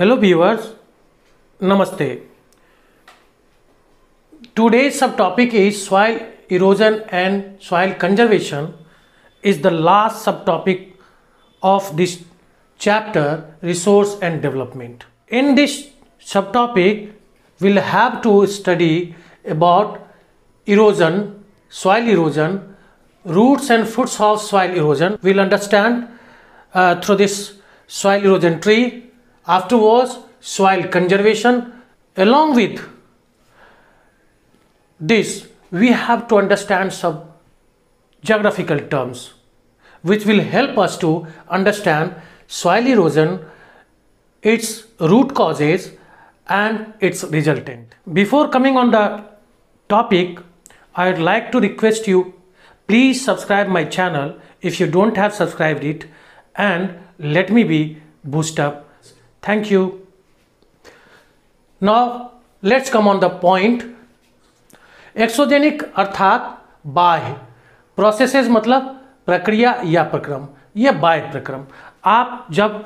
Hello viewers, Namaste. Today's subtopic is soil erosion and soil conservation is the last subtopic of this chapter resource and development. In this subtopic, we'll have to study about erosion, soil erosion, roots and fruits of soil erosion. We'll understand uh, through this soil erosion tree afterwards soil conservation along with this we have to understand some geographical terms which will help us to understand soil erosion its root causes and its resultant before coming on the topic i'd like to request you please subscribe my channel if you don't have subscribed it and let me be boost up Thank you. Now let's come on the point. Exogenic अर्थात बाह्य processes मतलब प्रक्रिया या प्रक्रम यह बाह्य प्रक्रम आप जब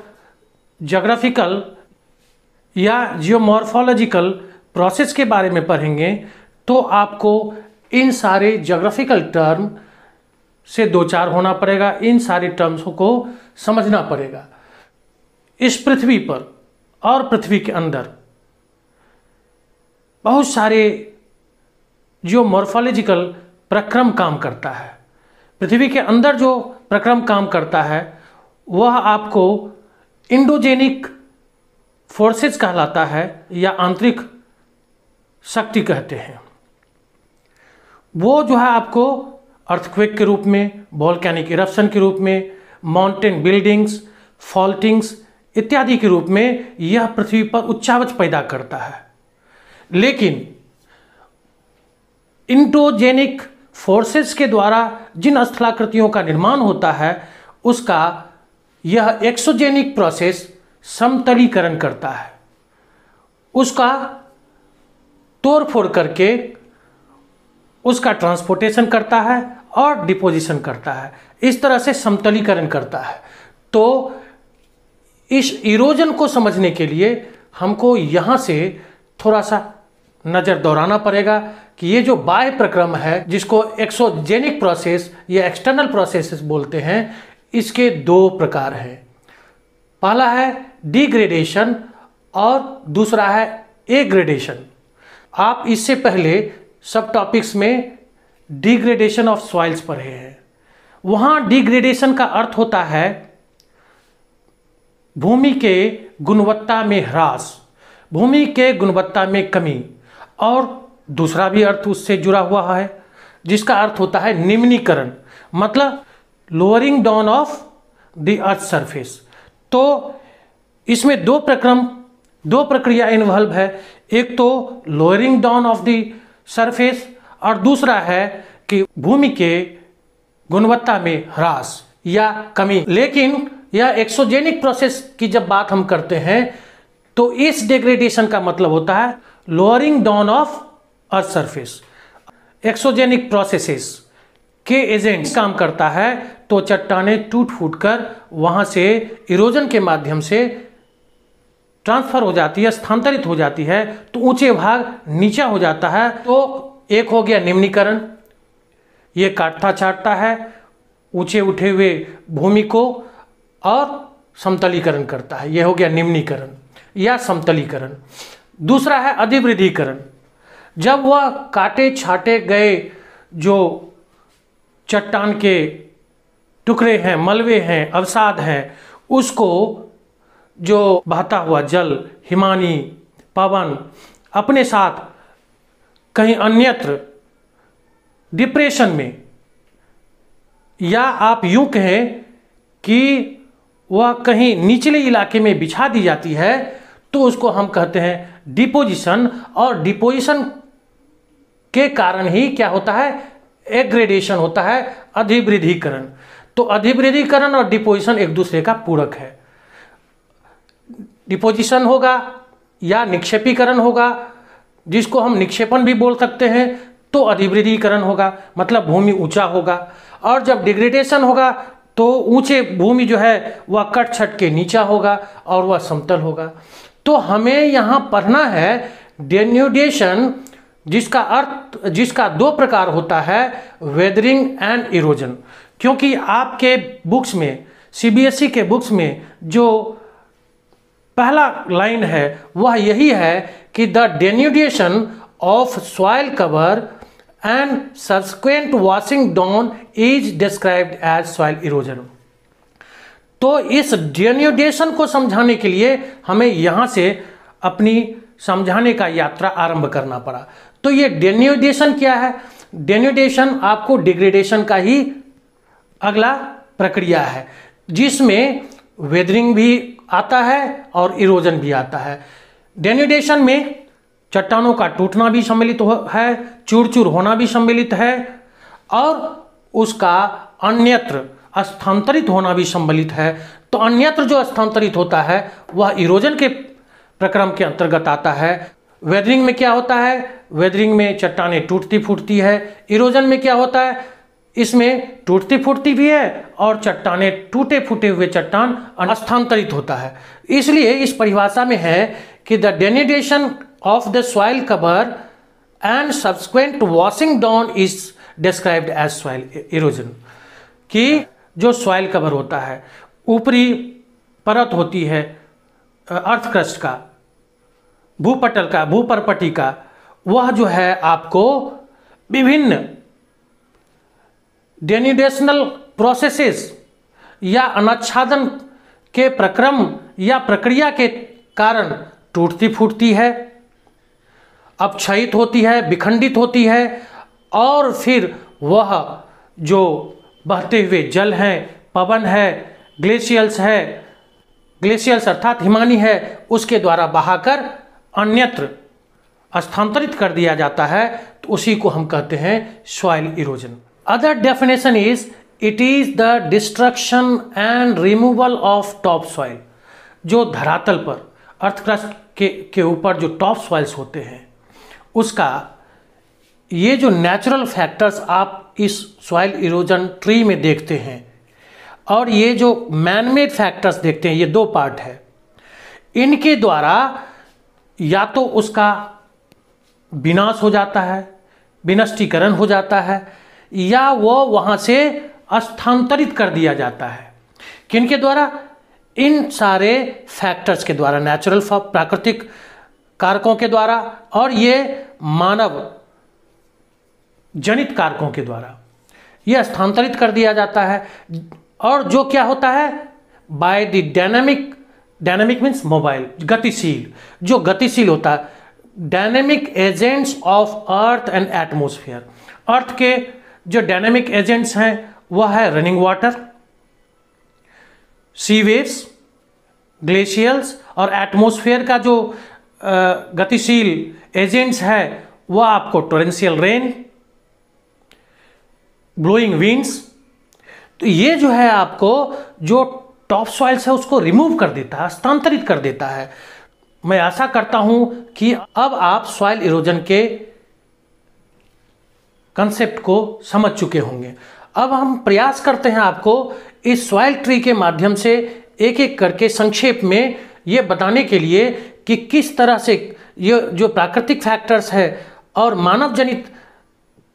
जोग्राफिकल या जियोमॉर्फोलॉजिकल प्रोसेस के बारे में पढ़ेंगे तो आपको इन सारे जोग्राफिकल टर्म से दो चार होना पड़ेगा इन सारे टर्म्स को समझना पड़ेगा इस पृथ्वी पर और पृथ्वी के अंदर बहुत सारे जो मॉर्फोलॉजिकल प्रक्रम काम करता है पृथ्वी के अंदर जो प्रक्रम काम करता है वह आपको इंडोजेनिक फोर्सेस कहलाता है या आंतरिक शक्ति कहते हैं वो जो है आपको अर्थक्वेक के रूप में वॉल्केनिक इरप्शन के रूप में माउंटेन बिल्डिंग्स फॉल्टिंग्स इत्यादि के रूप में यह पृथ्वी पर उच्चावच पैदा करता है लेकिन इंटोजेनिक फोर्सेस के द्वारा जिन स्थलाकृतियों का निर्माण होता है उसका यह एक्सोजेनिक प्रोसेस समतलीकरण करता है उसका तोड़ फोड़ करके उसका ट्रांसपोर्टेशन करता है और डिपोजिशन करता है इस तरह से समतलीकरण करता है तो इस इरोजन को समझने के लिए हमको यहाँ से थोड़ा सा नज़र दोहराना पड़ेगा कि ये जो बाह्य प्रक्रम है जिसको एक्सोजेनिक प्रोसेस या एक्सटर्नल प्रोसेस बोलते हैं इसके दो प्रकार हैं पहला है डिग्रेडेशन और दूसरा है एग्रेडेशन आप इससे पहले सब टॉपिक्स में डिग्रेडेशन ऑफ सॉइल्स पढ़े हैं वहाँ डिग्रेडेशन का अर्थ होता है भूमि के गुणवत्ता में ह्रास भूमि के गुणवत्ता में कमी और दूसरा भी अर्थ उससे जुड़ा हुआ है जिसका अर्थ होता है निम्नीकरण मतलब lowering down of the earth surface तो इसमें दो प्रक्रम दो प्रक्रिया इन्वॉल्व है एक तो lowering down of the surface और दूसरा है कि भूमि के गुणवत्ता में ह्रास या कमी लेकिन या एक्सोजेनिक प्रोसेस की जब बात हम करते हैं तो इस डिग्रेडेशन का मतलब होता है lowering down of earth surface exogenic processes के एजेंट काम करता है तो चट्टाने टूट फूट कर वहां से इरोजन के माध्यम से ट्रांसफर हो जाती है स्थानांतरित हो जाती है तो ऊंचे भाग नीचा हो जाता है तो एक हो गया निम्नीकरण ये काटता छाटता है ऊंचे उठे हुए भूमि को और समतलीकरण करता है यह हो गया निम्नीकरण या समतलीकरण दूसरा है अधिवृद्धिकरण जब वह काटे छाटे गए जो चट्टान के टुकड़े हैं मलबे हैं अवसाद हैं उसको जो बहता हुआ जल हिमानी पवन अपने साथ कहीं अन्यत्र डिप्रेशन में या आप यूं कहें कि वह कहीं निचले इलाके में बिछा दी जाती है तो उसको हम कहते हैं डिपोजिशन और डिपोजिशन के कारण ही क्या होता है एग्रेडेशन होता है अधिवृद्धिकरण तो अधिवृद्धिकरण और डिपोजिशन एक दूसरे का पूरक है डिपोजिशन होगा या निक्षेपीकरण होगा जिसको हम निक्षेपण भी बोल सकते हैं तो अधिवृद्धिकरण होगा मतलब भूमि ऊंचा होगा और जब डिग्रेडेशन होगा तो ऊंचे भूमि जो है वह कट छट के नीचा होगा और वह समतल होगा तो हमें यहाँ पढ़ना है डेन्यूडेशन जिसका अर्थ जिसका दो प्रकार होता है वेदरिंग एंड इरोजन क्योंकि आपके बुक्स में सीबीएसई e के बुक्स में जो पहला लाइन है वह यही है कि the denudation of soil cover and subsequent washing down is described as soil erosion तो इस डेन्यूडेशन को समझाने के लिए हमें यहां से अपनी समझाने का यात्रा आरंभ करना पड़ा तो ये डेन्यूडेशन क्या है डेन्यूडेशन आपको डिग्रेडेशन का ही अगला प्रक्रिया है जिसमें वेदरिंग भी आता है और इरोजन भी आता है डेन्यूडेशन में चट्टानों का टूटना भी सम्मिलित हो है चूर चूर होना भी सम्मिलित है और उसका अन्यत्र स्थानांतरित होना भी सम्मिलित है तो अन्यत्र जो स्थानांतरित होता है वह इरोजन के प्रक्रम के अंतर्गत आता है वेदरिंग में क्या होता है वेदरिंग में चट्टाने टूटती फूटती है इरोजन में क्या होता है इसमें टूटती फूटती भी है और चट्टाने टूटे फूटे हुए चट्टान स्थानांतरित होता है इसलिए इस परिभाषा में है कि the denudation of the soil cover and subsequent washing down is described as soil e- erosion कि जो सॉइल कवर होता है ऊपरी परत होती है अर्थ क्रस्ट का भूपटल का भूपरपटी का वह जो है आपको विभिन्न डेनिडेशनल प्रोसेसेस या अनाच्छादन के प्रक्रम या प्रक्रिया के कारण टूटती फूटती है अपक्षयित होती है विखंडित होती है और फिर वह जो बहते हुए जल हैं पवन है ग्लेशियल्स है ग्लेशियल्स अर्थात हिमानी है उसके द्वारा बहाकर अन्यत्र स्थानांतरित कर दिया जाता है तो उसी को हम कहते हैं soil erosion other definition is it is the destruction and removal of top soil जो धरातल पर अर्थक्रस्ट के के ऊपर जो टॉप सॉइल्स होते हैं उसका ये जो नेचुरल फैक्टर्स आप इस सॉइल इरोजन ट्री में देखते हैं और ये जो मैनमेड फैक्टर्स देखते हैं ये दो पार्ट है इनके द्वारा या तो उसका विनाश हो जाता है विनष्टीकरण हो जाता है या वो वहाँ से स्थानांतरित कर दिया जाता है किनके द्वारा इन सारे फैक्टर्स के द्वारा नेचुरल प्राकृतिक कारकों के द्वारा और ये मानव जनित कारकों के द्वारा यह स्थानांतरित कर दिया जाता है और जो क्या होता है by the dynamic dynamic means mobile गतिशील जो गतिशील होता है dynamic agents of earth and atmosphere earth के जो डायनेमिक एजेंट्स हैं वह है running water sea waves glaciers और एटमोसफियर का जो गतिशील एजेंट्स है वह आपको टोरेंशियल रेन ब्लोइंग विंड्स तो ये जो है आपको जो टॉप सॉइल्स है उसको रिमूव कर देता है स्थानांतरित कर देता है मैं आशा करता हूं कि अब आप सॉइल इरोजन के कंसेप्ट को समझ चुके होंगे अब हम प्रयास करते हैं आपको इस सॉइल ट्री के माध्यम से एक एक करके संक्षेप में ये बताने के लिए कि किस तरह से ये जो प्राकृतिक फैक्टर्स है और मानव जनित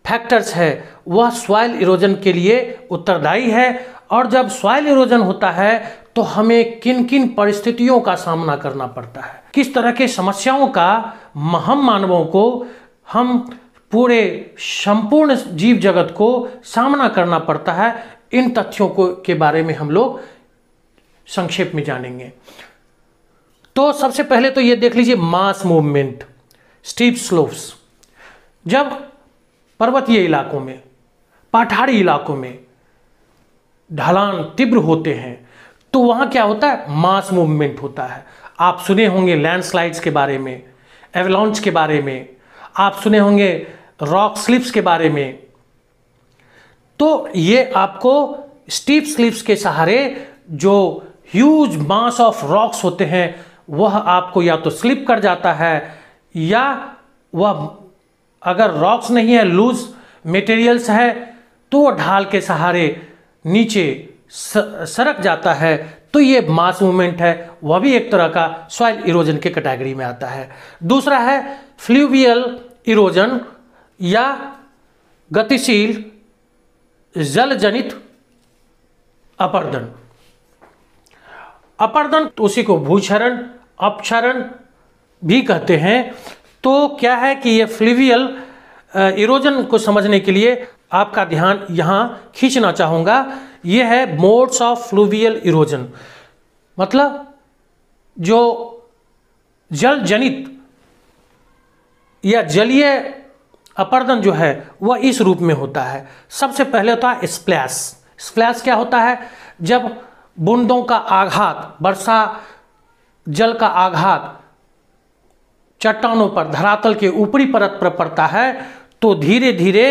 फैक्टर्स है वह सॉइल इरोजन के लिए उत्तरदायी है और जब सॉइल इरोजन होता है तो हमें किन किन परिस्थितियों का सामना करना पड़ता है किस तरह के समस्याओं का हम मानवों को हम पूरे संपूर्ण जीव जगत को सामना करना पड़ता है इन तथ्यों को के बारे में हम लोग संक्षेप में जानेंगे तो सबसे पहले तो ये देख लीजिए मास मूवमेंट स्टीप स्लोप्स जब पर्वतीय इलाकों में पठारी इलाकों में ढलान तीव्र होते हैं तो वहां क्या होता है मास मूवमेंट होता है आप सुने होंगे लैंडस्लाइड्स के बारे में एवलॉन्च के बारे में आप सुने होंगे रॉक स्लिप्स के बारे में तो ये आपको स्टीप स्लिप्स के सहारे जो ह्यूज मास ऑफ रॉक्स होते हैं वह आपको या तो स्लिप कर जाता है या वह अगर रॉक्स नहीं है लूज मटेरियल्स है तो वह ढाल के सहारे नीचे सरक जाता है तो ये मास मूवमेंट है वह भी एक तरह का सॉइल इरोजन के कैटेगरी में आता है दूसरा है फ्लूवियल इरोजन या गतिशील जल जनित अपर्दन अपर्दन तो उसी को भूक्षरण अपक्षरण भी कहते हैं तो क्या है कि ये फ्लिवियल इरोजन को समझने के लिए आपका ध्यान यहाँ खींचना चाहूँगा ये है मोड्स ऑफ फ्लूवियल इरोजन मतलब जो जल जनित या जलीय अपर्दन जो है वह इस रूप में होता है सबसे पहले होता है स्प्लैश स्प्लैश क्या होता है जब बूंदों का आघात वर्षा जल का आघात चट्टानों पर धरातल के ऊपरी परत पर पड़ता है तो धीरे धीरे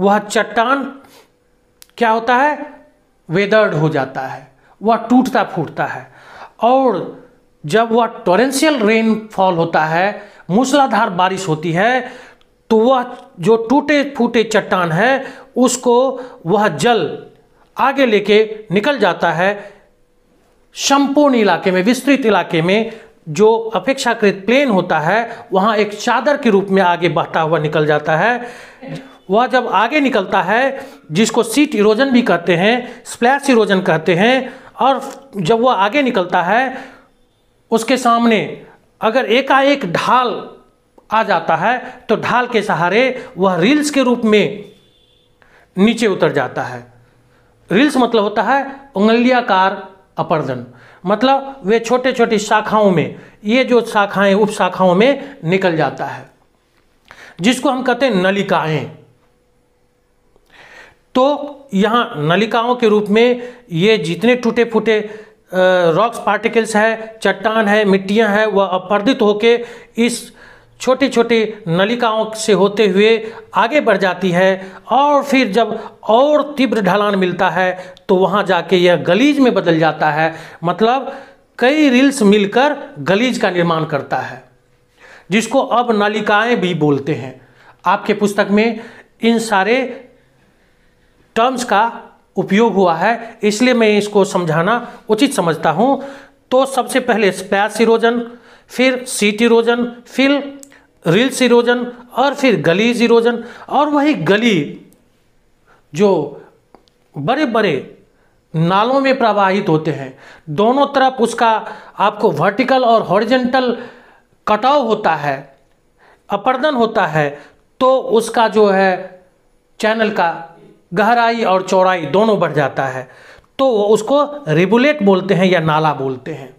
वह चट्टान क्या होता है वेदर्ड हो जाता है वह टूटता फूटता है और जब वह टोरेंशियल रेनफॉल होता है मूसलाधार बारिश होती है तो वह जो टूटे फूटे चट्टान है उसको वह जल आगे लेके निकल जाता है संपूर्ण इलाके में विस्तृत इलाके में जो अपेक्षाकृत प्लेन होता है वहाँ एक चादर के रूप में आगे बढ़ता हुआ निकल जाता है वह जब आगे निकलता है जिसको सीट इरोजन भी कहते हैं स्प्लैश इरोजन कहते हैं और जब वह आगे निकलता है उसके सामने अगर एकाएक ढाल आ जाता है तो ढाल के सहारे वह रील्स के रूप में नीचे उतर जाता है रील्स मतलब होता है उंगलियाकार अपर्दन मतलब वे छोटे छोटे शाखाओं में ये जो शाखाएं उप शाखाओं में निकल जाता है जिसको हम कहते हैं नलिकाएं तो यहां नलिकाओं के रूप में ये जितने टूटे फूटे रॉक्स पार्टिकल्स है चट्टान है मिट्टियां हैं वह अपर्दित होकर इस छोटी छोटी नलिकाओं से होते हुए आगे बढ़ जाती है और फिर जब और तीव्र ढलान मिलता है तो वहाँ जाके यह गलीज में बदल जाता है मतलब कई रील्स मिलकर गलीज का निर्माण करता है जिसको अब नलिकाएं भी बोलते हैं आपके पुस्तक में इन सारे टर्म्स का उपयोग हुआ है इसलिए मैं इसको समझाना उचित समझता हूँ तो सबसे पहले स्पैस इरोजन फिर सीट इरोजन फिर रिल्स इरोजन और फिर गलीज इरोजन और वही गली जो बड़े बड़े नालों में प्रवाहित होते हैं दोनों तरफ उसका आपको वर्टिकल और हॉरिजेंटल कटाव होता है अपर्दन होता है तो उसका जो है चैनल का गहराई और चौड़ाई दोनों बढ़ जाता है तो वो उसको रेबुलेट बोलते हैं या नाला बोलते हैं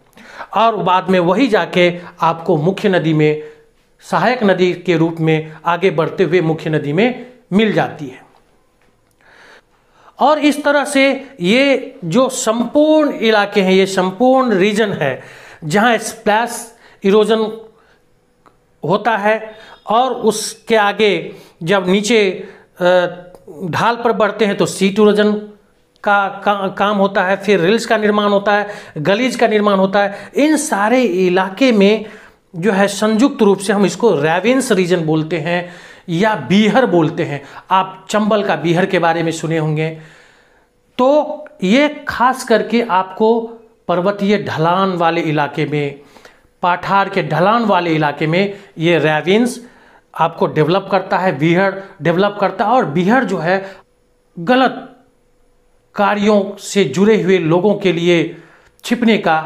और बाद में वही जाके आपको मुख्य नदी में सहायक नदी के रूप में आगे बढ़ते हुए मुख्य नदी में मिल जाती है और इस तरह से ये जो संपूर्ण इलाके हैं ये संपूर्ण रीजन है जहाँ स्प्लैश इरोजन होता है और उसके आगे जब नीचे ढाल पर बढ़ते हैं तो सीट इरोजन का, का काम होता है फिर रिल्स का निर्माण होता है गलीज का निर्माण होता है इन सारे इलाके में जो है संयुक्त रूप से हम इसको रेवेंस रीजन बोलते हैं या बीहर बोलते हैं आप चंबल का बीहर के बारे में सुने होंगे तो ये खास करके आपको पर्वतीय ढलान वाले इलाके में पाठार के ढलान वाले इलाके में ये रेवेंस आपको डेवलप करता है बिहर डेवलप करता है और बिहर जो है गलत कार्यों से जुड़े हुए लोगों के लिए छिपने का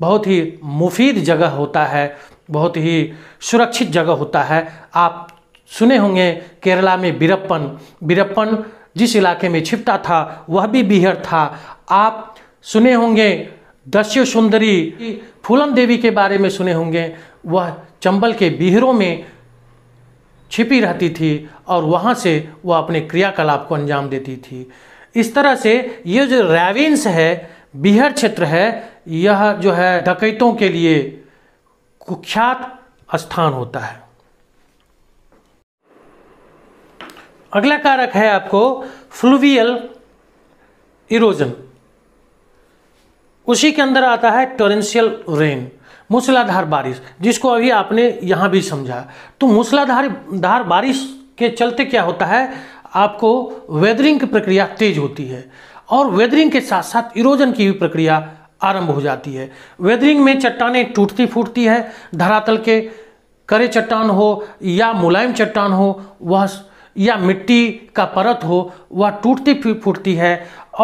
बहुत ही मुफीद जगह होता है बहुत ही सुरक्षित जगह होता है आप सुने होंगे केरला में बीरप्पन बीरप्पन जिस इलाके में छिपता था वह भी बिहार था आप सुने होंगे दस्यु सुंदरी फूलन देवी के बारे में सुने होंगे वह चंबल के बिहरों में छिपी रहती थी और वहाँ से वह अपने क्रियाकलाप को अंजाम देती थी इस तरह से ये जो रैविन्स है बिहार क्षेत्र है यह जो है डकैतों के लिए कुख्यात स्थान होता है अगला कारक है आपको फ्लूवियल इरोजन उसी के अंदर आता है टोरेंशियल रेन मूसलाधार बारिश जिसको अभी आपने यहां भी समझा तो मूसलाधार धार बारिश के चलते क्या होता है आपको वेदरिंग की प्रक्रिया तेज होती है और वेदरिंग के साथ साथ इरोजन की भी प्रक्रिया आरंभ हो जाती है वेदरिंग में चट्टाने टूटती फूटती है धरातल के करे चट्टान हो या मुलायम चट्टान हो वह या मिट्टी का परत हो वह टूटती फूटती है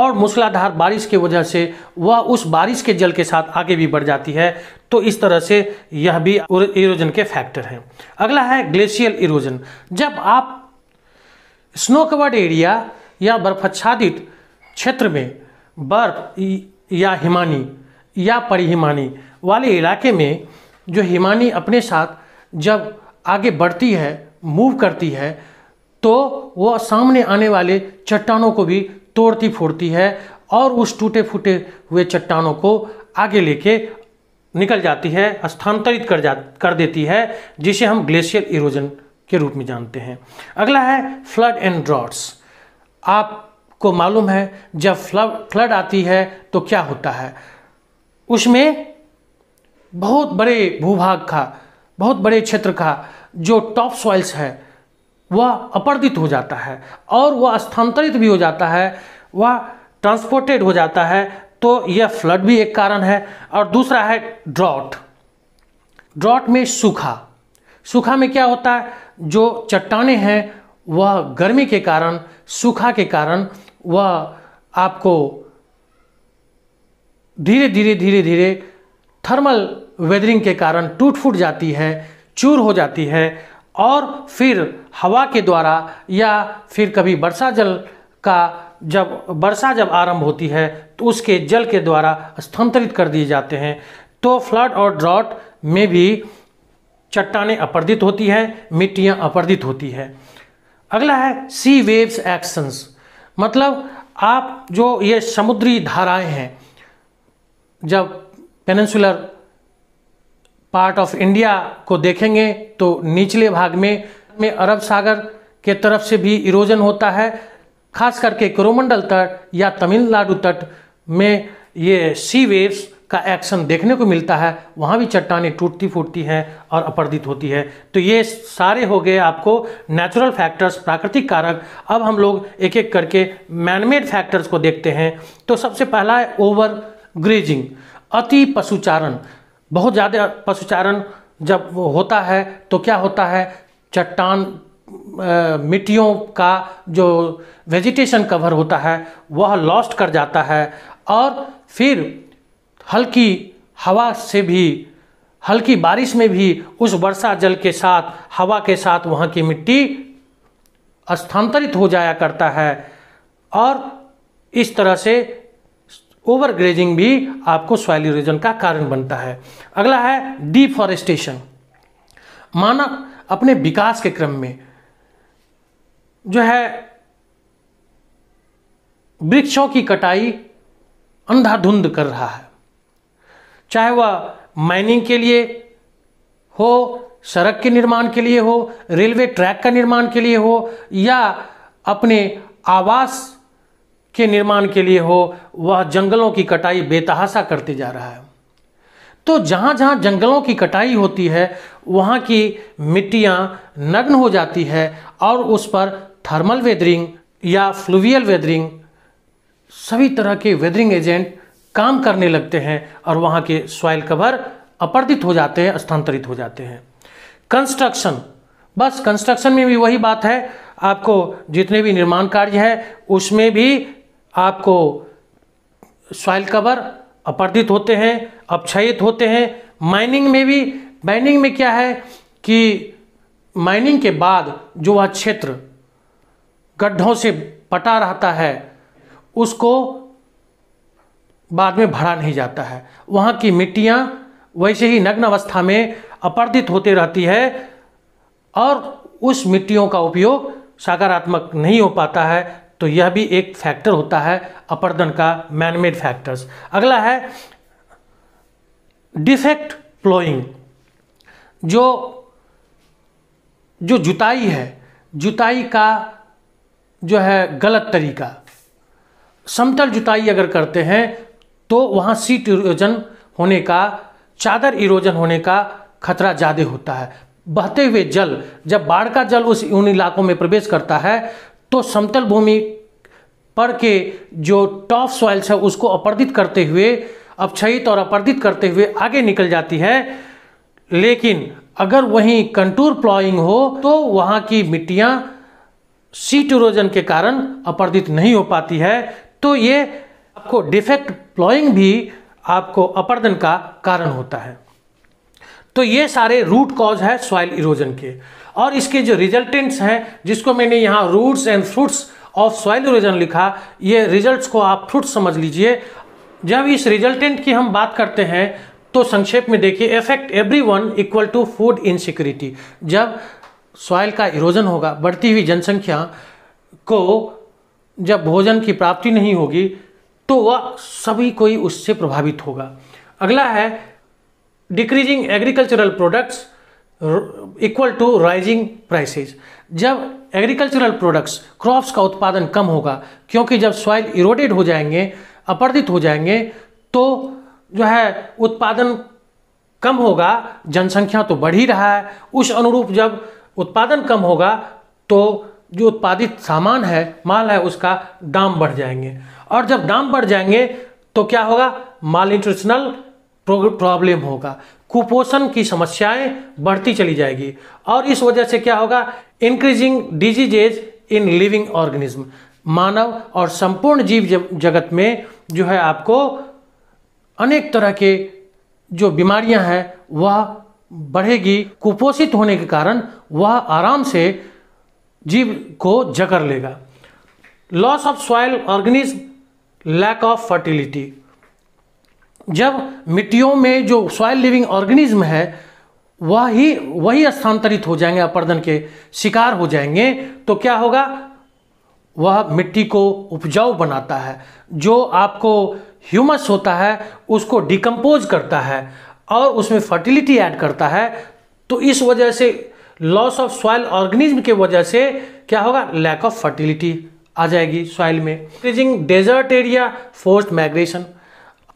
और मूसलाधार बारिश की वजह से वह उस बारिश के जल के साथ आगे भी बढ़ जाती है तो इस तरह से यह भी इरोजन के फैक्टर हैं अगला है ग्लेशियल इरोजन जब आप स्नो कवर्ड एरिया या बर्फाच्छादित क्षेत्र में बर्फ या हिमानी या परिहिमानी वाले इलाके में जो हिमानी अपने साथ जब आगे बढ़ती है मूव करती है तो वो सामने आने वाले चट्टानों को भी तोड़ती फोड़ती है और उस टूटे फूटे हुए चट्टानों को आगे लेके निकल जाती है स्थानांतरित कर जा कर देती है जिसे हम ग्लेशियर इरोजन के रूप में जानते हैं अगला है फ्लड एंड ड्रॉट्स आप को मालूम है जब फ्लड आती है तो क्या होता है उसमें बहुत बड़े भूभाग का बहुत बड़े क्षेत्र का जो टॉप सॉइल्स है वह अपर्दित हो जाता है और वह स्थानांतरित भी हो जाता है वह ट्रांसपोर्टेड हो जाता है तो यह फ्लड भी एक कारण है और दूसरा है ड्रॉट ड्रॉट में सूखा सूखा में क्या होता है जो चट्टाने हैं वह गर्मी के कारण सूखा के कारण वह आपको धीरे धीरे धीरे धीरे थर्मल वेदरिंग के कारण टूट फूट जाती है चूर हो जाती है और फिर हवा के द्वारा या फिर कभी वर्षा जल का जब वर्षा जब आरंभ होती है तो उसके जल के द्वारा स्थानांतरित कर दिए जाते हैं तो फ्लड और ड्रॉट में भी चट्टाने अपर्दित होती हैं मिट्टियाँ अपर्दित होती है अगला है सी वेव्स एक्शंस मतलब आप जो ये समुद्री धाराएं हैं जब पेनसुलर पार्ट ऑफ इंडिया को देखेंगे तो निचले भाग में में अरब सागर के तरफ से भी इरोजन होता है खास करके क्रोमंडल तट या तमिलनाडु तट में ये सी वेव्स का एक्शन देखने को मिलता है वहाँ भी चट्टाने टूटती फूटती हैं और अपर्दित होती है तो ये सारे हो गए आपको नेचुरल फैक्टर्स प्राकृतिक कारक अब हम लोग एक एक करके मैनमेड फैक्टर्स को देखते हैं तो सबसे पहला है ओवर ग्रेजिंग अति पशुचारण बहुत ज़्यादा पशुचारण जब होता है तो क्या होता है चट्टान मिट्टियों का जो वेजिटेशन कवर होता है वह लॉस्ट कर जाता है और फिर हल्की हवा से भी हल्की बारिश में भी उस वर्षा जल के साथ हवा के साथ वहाँ की मिट्टी स्थानांतरित हो जाया करता है और इस तरह से ओवर ग्रेजिंग भी आपको सॉइल इरोजन का कारण बनता है अगला है डिफॉरेस्टेशन मानव अपने विकास के क्रम में जो है वृक्षों की कटाई अंधाधुंध कर रहा है चाहे वह माइनिंग के लिए हो सड़क के निर्माण के लिए हो रेलवे ट्रैक का निर्माण के लिए हो या अपने आवास के निर्माण के लिए हो वह जंगलों की कटाई बेतहासा करते जा रहा है तो जहाँ जहाँ जंगलों की कटाई होती है वहाँ की मिट्टियाँ नग्न हो जाती है और उस पर थर्मल वेदरिंग या फ्लूवियल वेदरिंग सभी तरह के वेदरिंग एजेंट काम करने लगते हैं और वहाँ के सॉइल कवर अपर्दित हो जाते हैं स्थानांतरित हो जाते हैं कंस्ट्रक्शन बस कंस्ट्रक्शन में भी वही बात है आपको जितने भी निर्माण कार्य है उसमें भी आपको सॉइल कवर अपर्दित होते हैं अपक्षयित होते हैं माइनिंग में भी माइनिंग में क्या है कि माइनिंग के बाद जो वह क्षेत्र गड्ढों से पटा रहता है उसको बाद में भरा नहीं जाता है वहाँ की मिट्टियाँ वैसे ही नग्न अवस्था में अपर्दित होते रहती है और उस मिट्टियों का उपयोग सकारात्मक नहीं हो पाता है तो यह भी एक फैक्टर होता है अपर्दन का मैनमेड फैक्टर्स अगला है डिफेक्ट प्लोइंग जो जो जुताई है जुताई का जो है गलत तरीका समतल जुताई अगर करते हैं तो वहाँ सीट इरोजन होने का चादर इरोजन होने का खतरा ज़्यादा होता है बहते हुए जल जब बाढ़ का जल उस उन इलाकों में प्रवेश करता है तो समतल भूमि पर के जो टॉप सॉइल्स है उसको अपर्दित करते हुए अपक्षयित और अपर्दित करते हुए आगे निकल जाती है लेकिन अगर वहीं कंटूर प्लॉइंग हो तो वहाँ की मिट्टियाँ सीट इरोजन के कारण अपर्दित नहीं हो पाती है तो ये आपको डिफेक्ट प्लॉइंग भी आपको अपर्दन का कारण होता है तो ये सारे रूट कॉज है सॉइल इरोजन के और इसके जो रिजल्टेंट्स हैं जिसको मैंने यहाँ roots and fruits of soil erosion लिखा ये रिजल्ट्स को आप फ्रूट समझ लीजिए जब इस रिजल्टेंट की हम बात करते हैं तो संक्षेप में देखिए effect every one equal to food insecurity जब सॉइल का इरोजन होगा बढ़ती हुई जनसंख्या को जब भोजन की प्राप्ति नहीं होगी तो वह सभी कोई उससे प्रभावित होगा अगला है decreasing agricultural products equal to rising prices जब एग्रीकल्चरल प्रोडक्ट्स क्रॉप्स का उत्पादन कम होगा क्योंकि जब सॉइल इरोडेड हो जाएंगे अपर्दित हो जाएंगे तो जो है उत्पादन कम होगा जनसंख्या तो बढ़ ही रहा है उस अनुरूप जब उत्पादन कम होगा तो जो उत्पादित सामान है माल है उसका दाम बढ़ जाएंगे और जब दाम बढ़ जाएंगे तो क्या होगा माल न्यूट्रिशनल प्रॉब्लम होगा कुपोषण की समस्याएं बढ़ती चली जाएगी और इस वजह से क्या होगा increasing diseases in living organism मानव और संपूर्ण जीव जगत में जो है आपको अनेक तरह के जो बीमारियां हैं वह बढ़ेगी कुपोषित होने के कारण वह आराम से जीव को जकड़ लेगा loss of soil organism lack of fertility जब मिट्टियों में जो सॉयल लिविंग ऑर्गेनिज्म है वही वही स्थानांतरित हो जाएंगे अपर्दन के शिकार हो जाएंगे तो क्या होगा वह मिट्टी को उपजाऊ बनाता है जो आपको ह्यूमस होता है उसको डिकम्पोज करता है और उसमें फर्टिलिटी ऐड करता है तो इस वजह से लॉस ऑफ सॉयल ऑर्गेनिज्म के वजह से क्या होगा लैक ऑफ फर्टिलिटी आ जाएगी सॉइल में increasing desert area force migration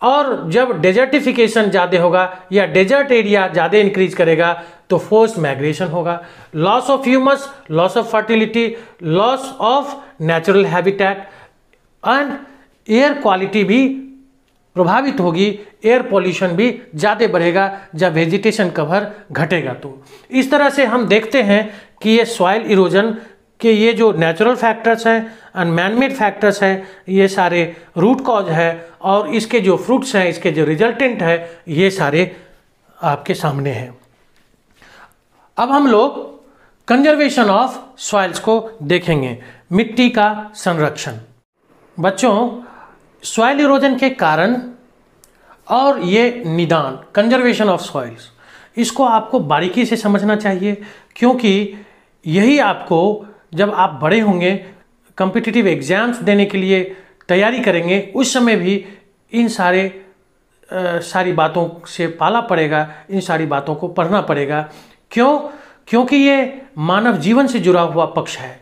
और जब डेजर्टिफिकेशन ज़्यादा होगा या डेजर्ट एरिया ज़्यादा इंक्रीज करेगा तो फोर्स माइग्रेशन होगा loss of humus loss of fertility loss of natural habitat and air quality भी प्रभावित होगी एयर पॉल्यूशन भी ज़्यादा बढ़ेगा जब वेजिटेशन कवर घटेगा तो इस तरह से हम देखते हैं कि ये सॉइल इरोजन कि ये जो नेचुरल फैक्टर्स हैं एंड मैनमेड फैक्टर्स हैं ये सारे रूट कॉज है और इसके जो फ्रूट्स हैं इसके जो रिजल्टेंट है ये सारे आपके सामने हैं अब हम लोग कंजर्वेशन ऑफ सॉइल्स को देखेंगे मिट्टी का संरक्षण बच्चों सॉइल इरोजन के कारण और ये निदान कंजर्वेशन ऑफ सॉइल्स इसको आपको बारीकी से समझना चाहिए क्योंकि यही आपको जब आप बड़े होंगे कम्पिटिटिव एग्ज़ाम्स देने के लिए तैयारी करेंगे उस समय भी इन सारे आ, सारी बातों से पाला पड़ेगा इन सारी बातों को पढ़ना पड़ेगा क्यों क्योंकि ये मानव जीवन से जुड़ा हुआ पक्ष है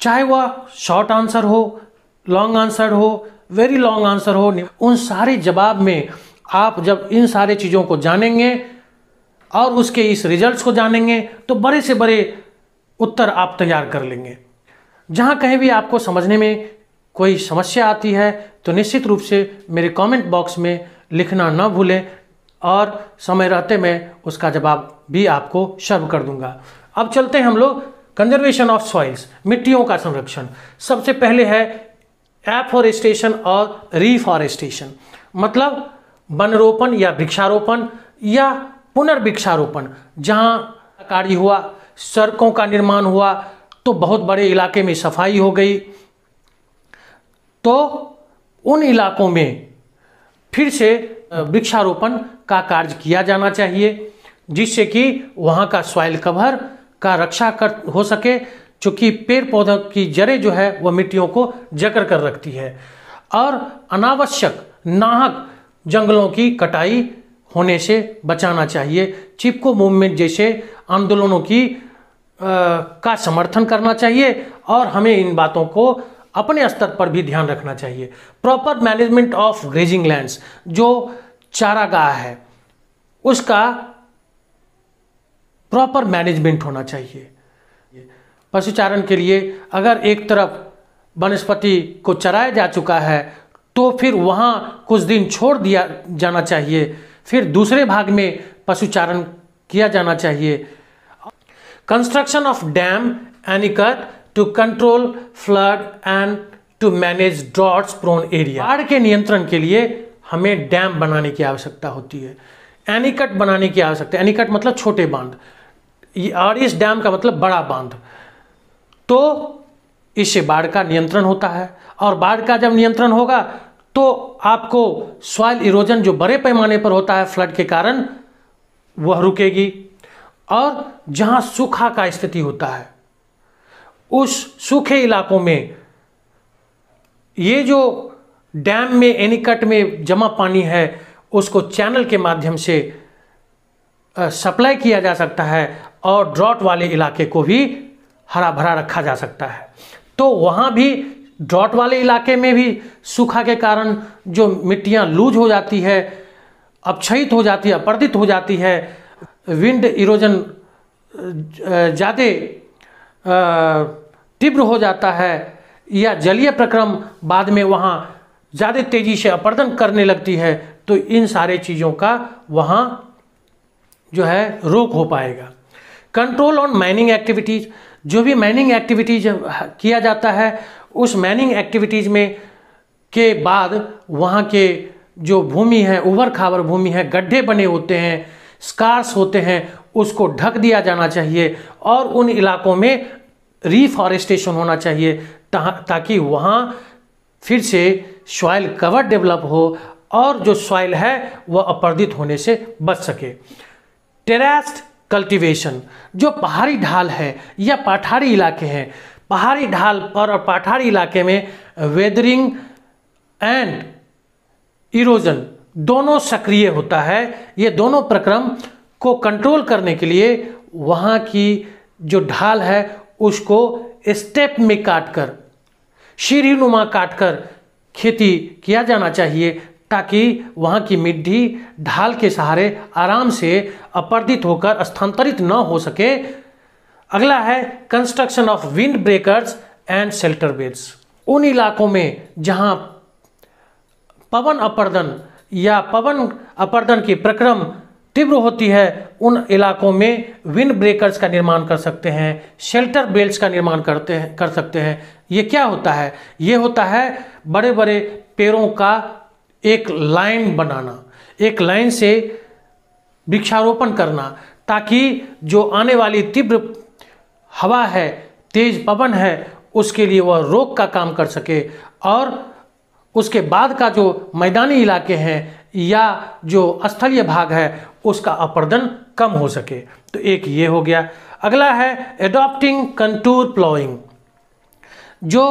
चाहे वह शॉर्ट आंसर हो लॉन्ग आंसर हो वेरी लॉन्ग आंसर हो उन सारे जवाब में आप जब इन सारे चीज़ों को जानेंगे और उसके इस रिजल्ट्स को जानेंगे तो बड़े से बड़े उत्तर आप तैयार कर लेंगे जहाँ कहीं भी आपको समझने में कोई समस्या आती है तो निश्चित रूप से मेरे कमेंट बॉक्स में लिखना न भूलें और समय रहते मैं उसका जवाब भी आपको शर्व कर दूंगा अब चलते हैं हम लोग कंजर्वेशन ऑफ सॉइल्स मिट्टियों का संरक्षण सबसे पहले है एफॉरेस्टेशन और रिफॉरेस्टेशन मतलब वनरोपण या वृक्षारोपण या पुनर्वृक्षारोपण जहाँ कार्य हुआ सड़कों का निर्माण हुआ तो बहुत बड़े इलाके में सफाई हो गई तो उन इलाकों में फिर से वृक्षारोपण का कार्य किया जाना चाहिए जिससे कि वहाँ का सॉइल कवर का रक्षा कर हो सके चूँकि पेड़ पौधों की जड़ें जो है वह मिट्टियों को जकड़ कर रखती है और अनावश्यक नाहक जंगलों की कटाई होने से बचाना चाहिए चिपको मूवमेंट जैसे आंदोलनों की आ, का समर्थन करना चाहिए और हमें इन बातों को अपने स्तर पर भी ध्यान रखना चाहिए proper management of grazing lands जो चारागाह है उसका प्रॉपर मैनेजमेंट होना चाहिए पशुचारण के लिए अगर एक तरफ वनस्पति को चराया जा चुका है तो फिर वहाँ कुछ दिन छोड़ दिया जाना चाहिए फिर दूसरे भाग में पशुचारण किया जाना चाहिए construction of dam anicut to control flood and to manage droughts prone area बाढ़ के नियंत्रण के लिए हमें डैम बनाने की आवश्यकता होती है एनिकट बनाने की आवश्यकता एनिकट मतलब छोटे बांध और इस डैम का मतलब बड़ा बांध तो इससे बाढ़ का नियंत्रण होता है और बाढ़ का जब नियंत्रण होगा तो आपको सॉइल इरोजन जो बड़े पैमाने पर होता है फ्लड के कारण वह रुकेगी और जहां सूखा का स्थिति होता है उस सूखे इलाकों में ये जो डैम में एनिकट में जमा पानी है उसको चैनल के माध्यम से सप्लाई किया जा सकता है और ड्रॉट वाले इलाके को भी हरा भरा रखा जा सकता है तो वहाँ भी ड्रॉट वाले इलाके में भी सूखा के कारण जो मिट्टियाँ लूज हो जाती है अपक्षयित हो जाती है अपर्दित हो जाती है विंड इरोजन ज़्यादा तीव्र हो जाता है या जलीय प्रक्रम बाद में वहाँ ज़्यादा तेज़ी से अपर्दन करने लगती है तो इन सारे चीज़ों का वहाँ जो है रोक हो पाएगा कंट्रोल ऑन माइनिंग एक्टिविटीज़ जो भी माइनिंग एक्टिविटीज किया जाता है उस माइनिंग एक्टिविटीज़ में के बाद वहाँ के जो भूमि है उबर खाबर भूमि है गड्ढे बने होते हैं स्कार्स होते हैं उसको ढक दिया जाना चाहिए और उन इलाकों में रिफॉरेस्टेशन होना चाहिए ताकि वहाँ फिर से सॉइल कवर डेवलप हो और जो सॉइल है वह अपर्दित होने से बच सके टेरेस्ट कल्टीवेशन जो पहाड़ी ढाल है या पठारी इलाके हैं पहाड़ी ढाल पर और पठारी इलाके में वेदरिंग एंड इरोजन दोनों सक्रिय होता है ये दोनों प्रक्रम को कंट्रोल करने के लिए वहाँ की जो ढाल है उसको स्टेप में काटकर सीढ़ीनुमा काटकर खेती किया जाना चाहिए ताकि वहाँ की मिट्टी ढाल के सहारे आराम से अपर्दित होकर स्थानांतरित न हो सके अगला है construction of wind breakers and shelter beds उन इलाकों में जहां पवन अपर्दन या पवन अपर्दन की प्रक्रम तीव्र होती है उन इलाकों में विंड ब्रेकर्स का निर्माण कर सकते हैं शेल्टर बेल्ट का निर्माण करते हैं कर सकते हैं ये क्या होता है ये होता है बड़े बड़े पेड़ों का एक लाइन बनाना एक लाइन से वृक्षारोपण करना ताकि जो आने वाली तीव्र हवा है तेज पवन है उसके लिए वह रोक का काम कर सके और उसके बाद का जो मैदानी इलाके हैं या जो स्थलीय भाग है उसका अपर्दन कम हो सके तो एक ये हो गया अगला है एडॉप्टिंग कंटूर प्लॉइंग जो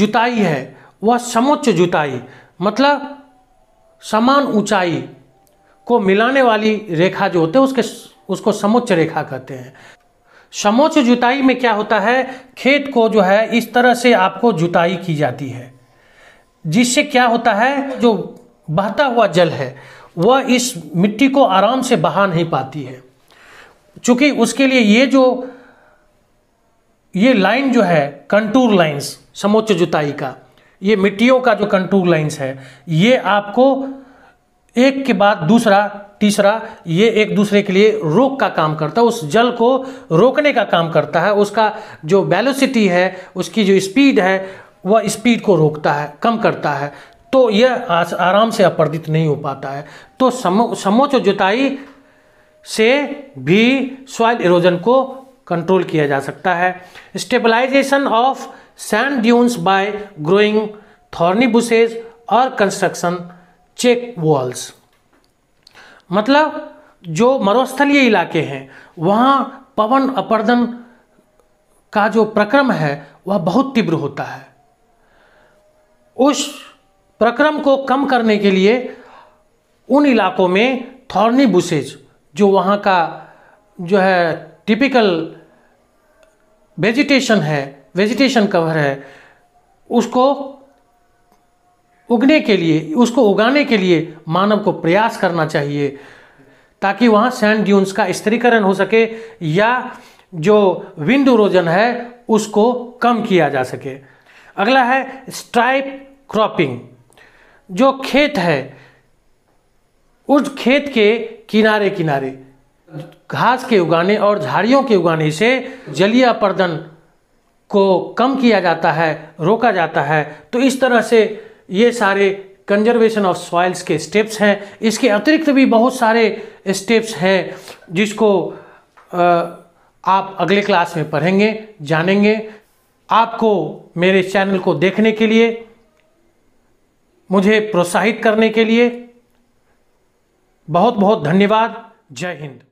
जुताई है वह समुच्च जुताई मतलब समान ऊंचाई को मिलाने वाली रेखा जो होते हैं उसके उसको समुच्च रेखा कहते हैं समोच्च जुताई में क्या होता है खेत को जो है इस तरह से आपको जुताई की जाती है जिससे क्या होता है जो बहता हुआ जल है वह इस मिट्टी को आराम से बहा नहीं पाती है चूंकि उसके लिए ये जो ये लाइन जो है कंटूर लाइंस समोच्च जुताई का ये मिट्टियों का जो कंटूर लाइंस है ये आपको एक के बाद दूसरा तीसरा ये एक दूसरे के लिए रोक का काम करता है उस जल को रोकने का काम करता है उसका जो वेलोसिटी है उसकी जो स्पीड है वह स्पीड को रोकता है कम करता है तो यह आराम से अपर्दित नहीं हो पाता है तो समो समोच जुताई से भी सॉइल इरोजन को कंट्रोल किया जा सकता है stabilization of sand dunes by growing thorny bushes और कंस्ट्रक्शन चेक वॉल्स मतलब जो मरुस्थलीय इलाके हैं वहाँ पवन अपर्दन का जो प्रक्रम है वह बहुत तीव्र होता है उस प्रक्रम को कम करने के लिए उन इलाकों में थॉर्नी बुसेज जो वहाँ का जो है टिपिकल वेजिटेशन है वेजिटेशन कवर है उसको उगने के लिए उसको उगाने के लिए मानव को प्रयास करना चाहिए ताकि वहाँ सैंड ड्यून्स का स्थिरीकरण हो सके या जो विंड रोजन है उसको कम किया जा सके अगला है स्ट्राइप क्रॉपिंग जो खेत है उस खेत के किनारे किनारे घास के उगाने और झाड़ियों के उगाने से जलीय अपर्दन को कम किया जाता है रोका जाता है तो इस तरह से ये सारे कंजर्वेशन ऑफ सॉइल्स के स्टेप्स हैं इसके अतिरिक्त भी बहुत सारे स्टेप्स हैं जिसको आप अगले क्लास में पढ़ेंगे जानेंगे आपको मेरे चैनल को देखने के लिए मुझे प्रोत्साहित करने के लिए बहुत बहुत धन्यवाद जय हिंद